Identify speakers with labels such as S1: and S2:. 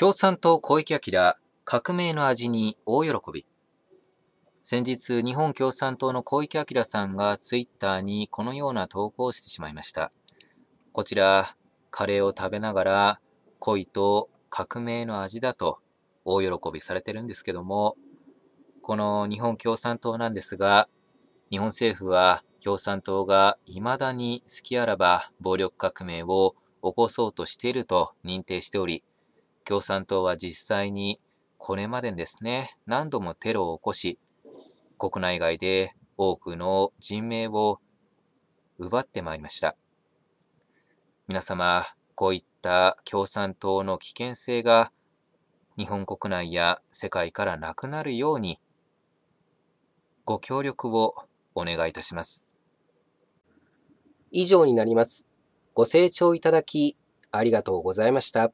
S1: 共産党小池晃、革命の味に大喜び。先日、日本共産党の小池晃さんがツイッターにこのような投稿をしてしまいました。こちら、カレーを食べながら、恋と革命の味だと大喜びされてるんですけども、この日本共産党なんですが、日本政府は共産党が未だに好きあらば暴力革命を起こそうとしていると認定しており、共産党は実際にこれまでですね、何度もテロを起こし、国内外で多くの人命を奪ってまいりました。皆様、こういった共産党の危険性が日本国内や世界からなくなるように
S2: ご協力をお願いいたします。以上になります。ご清聴いただきありがとうございました。